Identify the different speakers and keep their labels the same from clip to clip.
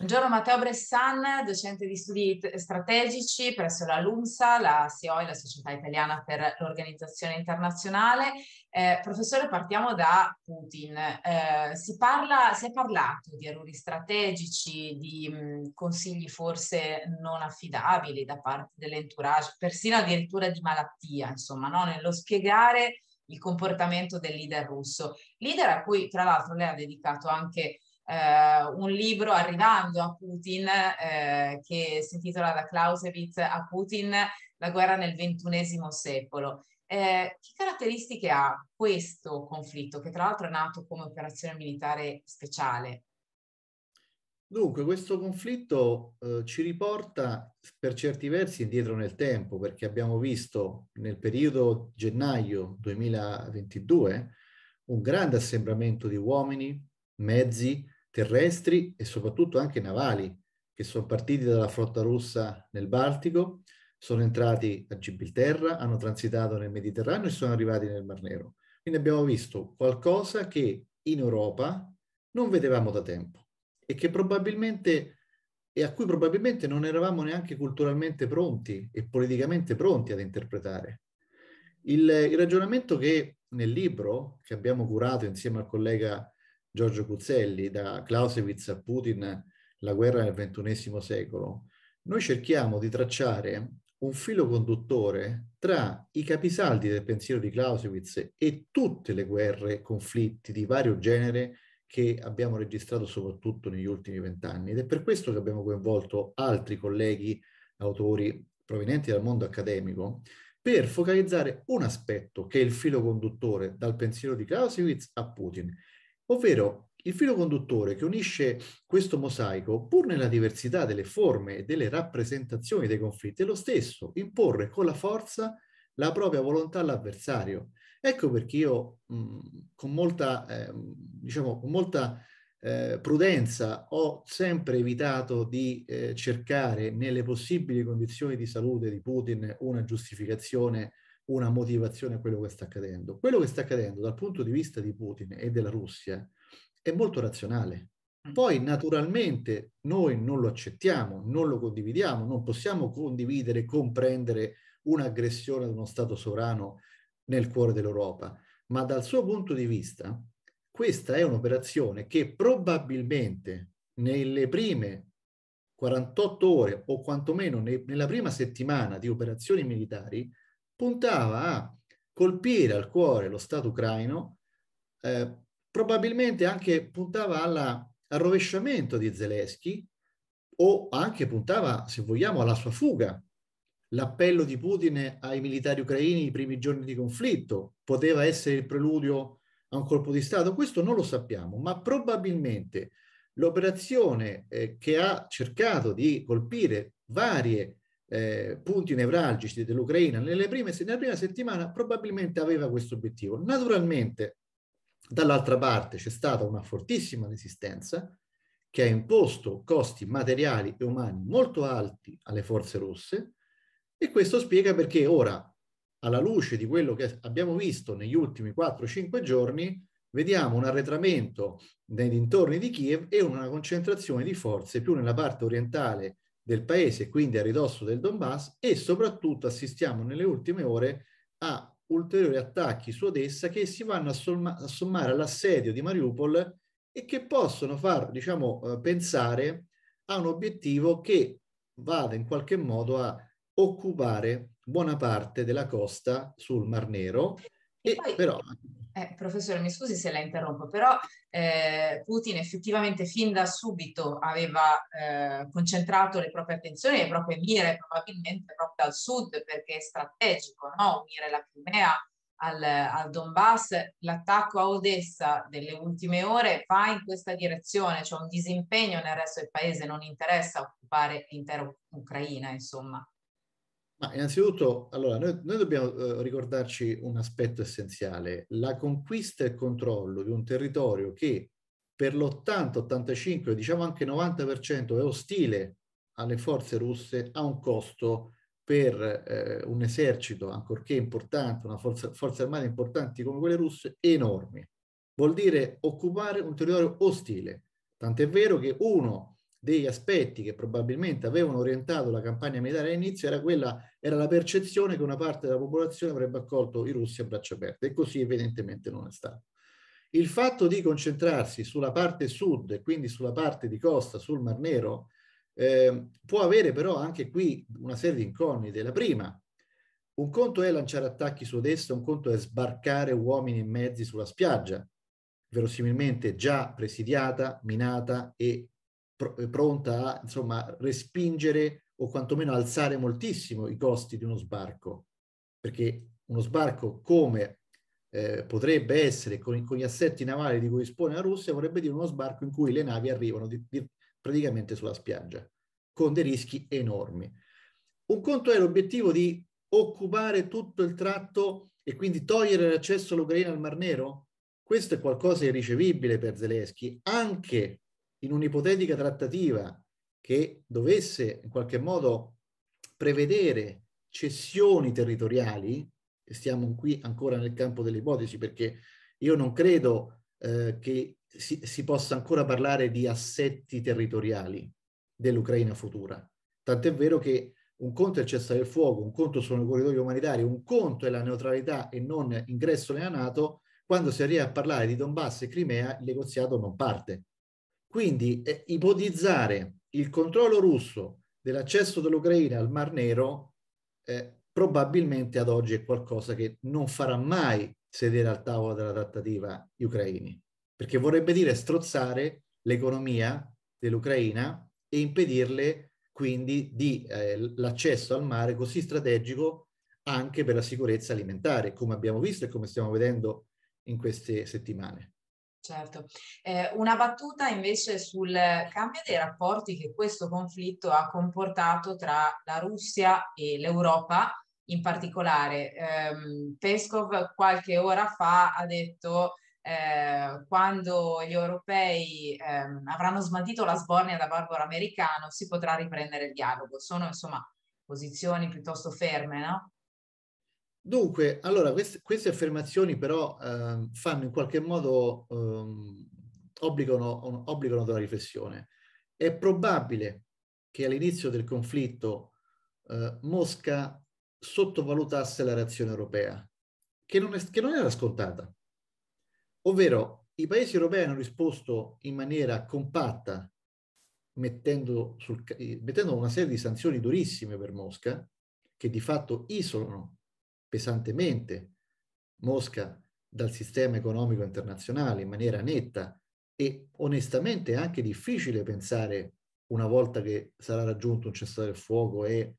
Speaker 1: Buongiorno Matteo Bressan, docente di studi strategici presso la LUMSA, la SIOI, la Società Italiana per l'Organizzazione Internazionale. Eh, professore, partiamo da Putin. Eh, si, parla, si, è parlato di errori strategici, di mh, consigli forse non affidabili da parte dell'entourage, persino addirittura di malattia, insomma, no? nello spiegare il comportamento del leader russo. Leader a cui tra l'altro lei ha dedicato anche eh, un libro arrivando a Putin eh, che si intitola da Clausewitz a Putin la guerra nel XXI secolo. Eh, che caratteristiche ha questo conflitto, che tra l'altro è nato come operazione militare speciale?
Speaker 2: Dunque, questo conflitto eh, ci riporta per certi versi indietro nel tempo, perché abbiamo visto nel periodo gennaio 2022 un grande assembramento di uomini, mezzi terrestri e soprattutto anche navali che sono partiti dalla flotta russa nel Baltico, sono entrati a Gibilterra, hanno transitato nel Mediterraneo e sono arrivati nel Mar Nero. Quindi abbiamo visto qualcosa che in Europa non vedevamo da tempo e che probabilmente e a cui probabilmente non eravamo neanche culturalmente pronti e politicamente pronti ad interpretare. Il, il ragionamento che nel libro che abbiamo curato insieme al collega Giorgio Cuzzelli, da Clausewitz a Putin, la guerra nel XXI secolo, noi cerchiamo di tracciare un filo conduttore tra i capisaldi del pensiero di Clausewitz e tutte le guerre, conflitti di vario genere che abbiamo registrato soprattutto negli ultimi vent'anni ed è per questo che abbiamo coinvolto altri colleghi autori provenienti dal mondo accademico per focalizzare un aspetto che è il filo conduttore dal pensiero di Clausewitz a Putin ovvero il filo conduttore che unisce questo mosaico, pur nella diversità delle forme e delle rappresentazioni dei conflitti, è lo stesso, imporre con la forza la propria volontà all'avversario. Ecco perché io mh, mm, con molta, eh, diciamo, con molta eh, prudenza ho sempre evitato di eh, cercare nelle possibili condizioni di salute di Putin una giustificazione una motivazione a quello che sta accadendo. Quello che sta accadendo dal punto di vista di Putin e della Russia è molto razionale. Mm. Poi naturalmente noi non lo accettiamo, non lo condividiamo, non possiamo condividere, comprendere un'aggressione ad uno Stato sovrano nel cuore dell'Europa, ma dal suo punto di vista questa è un'operazione che probabilmente nelle prime 48 ore o quantomeno ne- nella prima settimana di operazioni militari puntava a colpire al cuore lo Stato ucraino, eh, probabilmente anche puntava alla, al rovesciamento di Zelensky o anche puntava, se vogliamo, alla sua fuga. L'appello di Putin ai militari ucraini i primi giorni di conflitto poteva essere il preludio a un colpo di Stato? Questo non lo sappiamo, ma probabilmente l'operazione eh, che ha cercato di colpire varie eh, punti nevralgici dell'Ucraina nelle prime, nella prima settimana probabilmente aveva questo obiettivo. Naturalmente dall'altra parte c'è stata una fortissima resistenza che ha imposto costi materiali e umani molto alti alle forze russe e questo spiega perché ora, alla luce di quello che abbiamo visto negli ultimi 4-5 giorni, vediamo un arretramento nei dintorni di Kiev e una concentrazione di forze più nella parte orientale del paese, quindi a ridosso del Donbass, e soprattutto assistiamo nelle ultime ore a ulteriori attacchi su Odessa che si vanno a, somma a sommare all'assedio di Mariupol e che possono far, diciamo, eh, pensare a un obiettivo che vada in qualche modo a occupare buona parte della costa sul Mar Nero. E, poi... però
Speaker 1: eh, professore, mi scusi se la interrompo, però eh, Putin effettivamente fin da subito aveva eh, concentrato le proprie attenzioni, e le proprie mire probabilmente proprio al sud perché è strategico, no? unire la Crimea al, al Donbass. L'attacco a Odessa delle ultime ore va in questa direzione, c'è cioè un disimpegno nel resto del paese, non interessa occupare l'intera Ucraina, insomma.
Speaker 2: Ma innanzitutto, allora, noi, noi dobbiamo eh, ricordarci un aspetto essenziale, la conquista e il controllo di un territorio che per l'80-85, diciamo anche 90% è ostile alle forze russe, ha un costo per eh, un esercito, ancorché importante, una forza, forza armata importante come quelle russe, enorme. Vuol dire occupare un territorio ostile. Tant'è vero che uno degli aspetti che probabilmente avevano orientato la campagna militare all'inizio era quella, era la percezione che una parte della popolazione avrebbe accolto i russi a braccia aperte e così evidentemente non è stato. Il fatto di concentrarsi sulla parte sud e quindi sulla parte di costa, sul Mar Nero, eh, può avere però anche qui una serie di incognite. La prima, un conto è lanciare attacchi su destra, un conto è sbarcare uomini e mezzi sulla spiaggia, verosimilmente già presidiata, minata e pr- eh, pronta a insomma, respingere o quantomeno alzare moltissimo i costi di uno sbarco, perché uno sbarco come eh, potrebbe essere con, con, gli assetti navali di cui dispone la Russia, vorrebbe dire uno sbarco in cui le navi arrivano di, di, praticamente sulla spiaggia, con dei rischi enormi. Un conto è l'obiettivo di occupare tutto il tratto e quindi togliere l'accesso all'Ucraina al Mar Nero? Questo è qualcosa di ricevibile per Zelensky, anche in un'ipotetica trattativa che dovesse in qualche modo prevedere cessioni territoriali, e stiamo qui ancora nel campo delle ipotesi perché io non credo eh, che si, si possa ancora parlare di assetti territoriali dell'Ucraina futura. Tant'è vero che un conto è il cessare il fuoco, un conto sono i corridoi umanitari, un conto è la neutralità e non ingresso nella Nato, quando si arriva a parlare di Donbass e Crimea il negoziato non parte. Quindi eh, ipotizzare il controllo russo dell'accesso dell'Ucraina al Mar Nero eh, probabilmente ad oggi è qualcosa che non farà mai sedere al tavolo della trattativa gli ucraini, perché vorrebbe dire strozzare l'economia dell'Ucraina e impedirle quindi di, eh, l'accesso al mare così strategico anche per la sicurezza alimentare, come abbiamo visto e come stiamo vedendo in queste settimane.
Speaker 1: Certo. Eh, una battuta invece sul cambio dei rapporti che questo conflitto ha comportato tra la Russia e l'Europa in particolare. Ehm, Peskov qualche ora fa ha detto eh, quando gli europei ehm, avranno smantito la sbornia da barbaro americano si potrà riprendere il dialogo. Sono insomma posizioni piuttosto ferme, no?
Speaker 2: Dunque, allora, quest queste affermazioni però eh, fanno in qualche modo, eh, obbligano, obbligano alla riflessione. È probabile che all'inizio del conflitto eh, Mosca sottovalutasse la reazione europea, che non, è, che non era scontata. Ovvero, i paesi europei hanno risposto in maniera compatta, mettendo, sul, mettendo una serie di sanzioni durissime per Mosca, che di fatto isolano pesantemente Mosca dal sistema economico internazionale in maniera netta e onestamente è anche difficile pensare una volta che sarà raggiunto un cessato del fuoco e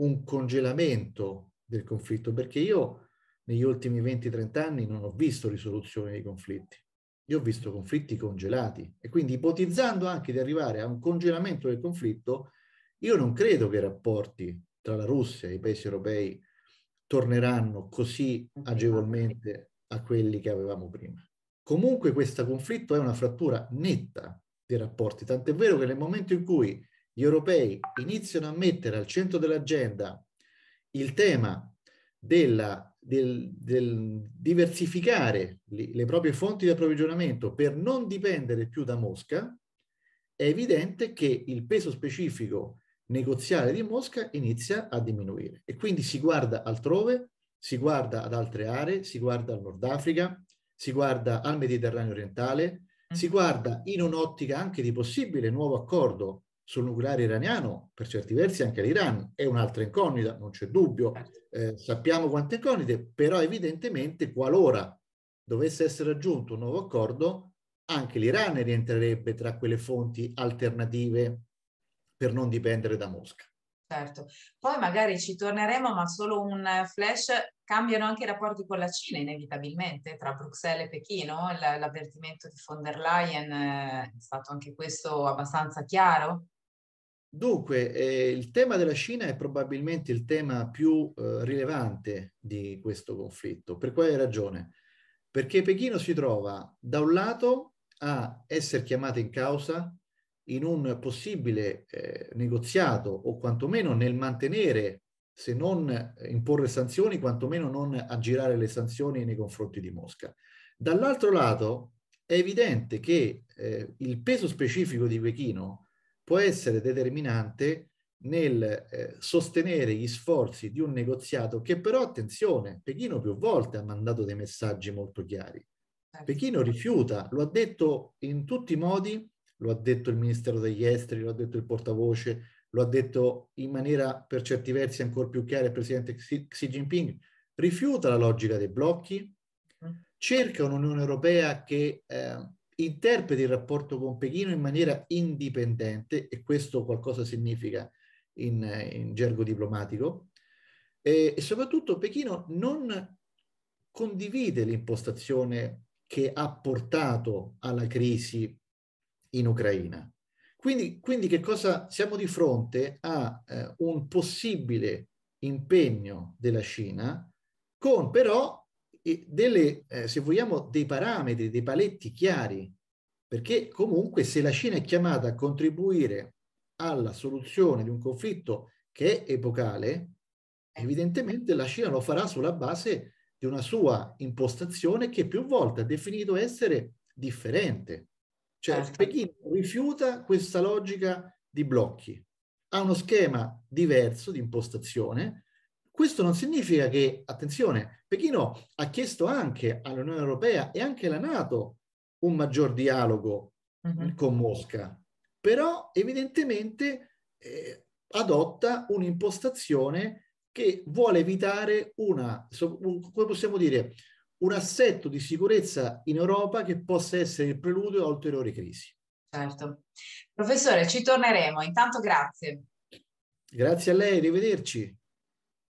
Speaker 2: un congelamento del conflitto, perché io negli ultimi 20-30 anni non ho visto risoluzione dei conflitti, io ho visto conflitti congelati e quindi ipotizzando anche di arrivare a un congelamento del conflitto, io non credo che i rapporti tra la Russia e i paesi europei torneranno così agevolmente a quelli che avevamo prima. Comunque questo conflitto è una frattura netta dei rapporti, tant'è vero che nel momento in cui gli europei iniziano a mettere al centro dell'agenda il tema della, del, del, diversificare le, le proprie fonti di approvvigionamento per non dipendere più da Mosca, è evidente che il peso specifico negoziale di Mosca inizia a diminuire e quindi si guarda altrove, si guarda ad altre aree, si guarda al Nord Africa, si guarda al Mediterraneo orientale, mm. si guarda in un'ottica anche di possibile nuovo accordo sul nucleare iraniano, per certi versi anche l'Iran è un'altra incognita, non c'è dubbio, eh, sappiamo quante incognite, però evidentemente qualora dovesse essere raggiunto un nuovo accordo, anche l'Iran rientrerebbe tra quelle fonti alternative per non dipendere da Mosca.
Speaker 1: Certo, poi magari ci torneremo, ma solo un flash, cambiano anche i rapporti con la Cina inevitabilmente, tra Bruxelles e Pechino, L- l'avvertimento di von der Leyen eh, è stato anche questo abbastanza chiaro?
Speaker 2: Dunque, eh, il tema della Cina è probabilmente il tema più eh, rilevante di questo conflitto. Per quale ragione? Perché Pechino si trova da un lato a essere chiamato in causa in un possibile eh, negoziato o quantomeno nel mantenere, se non eh, imporre sanzioni, quantomeno non aggirare le sanzioni nei confronti di Mosca. Dall'altro lato è evidente che eh, il peso specifico di Pechino può essere determinante nel eh, sostenere gli sforzi di un negoziato che però, attenzione, Pechino più volte ha mandato dei messaggi molto chiari. Eh, Pechino rifiuta, lo ha detto in tutti i modi, lo ha detto il Ministero degli Esteri, lo ha detto il portavoce, lo ha detto in maniera per certi versi ancora più chiara il presidente Xi Jinping, rifiuta la logica dei blocchi, mm. cerca un'Unione Europea che eh, interpreti il rapporto con Pechino in maniera indipendente, e questo qualcosa significa in, in gergo diplomatico, e, e soprattutto Pechino non condivide l'impostazione che ha portato alla crisi in Ucraina. Quindi, quindi che cosa siamo di fronte a eh, un possibile impegno della Cina con però eh, delle, eh, se vogliamo, dei parametri, dei paletti chiari, perché comunque se la Cina è chiamata a contribuire alla soluzione di un conflitto che è epocale, evidentemente la Cina lo farà sulla base di una sua impostazione che più volte ha definito essere differente. Cioè certo. Pechino rifiuta questa logica di blocchi, ha uno schema diverso di impostazione. Questo non significa che, attenzione, Pechino ha chiesto anche all'Unione Europea e anche alla Nato un maggior dialogo mm-hmm. con Mosca, però evidentemente eh, adotta un'impostazione che vuole evitare una, come possiamo dire, un assetto di sicurezza in Europa che possa essere il preludio a ulteriori crisi.
Speaker 1: Certo. Professore, ci torneremo. Intanto grazie.
Speaker 2: Grazie a lei, arrivederci.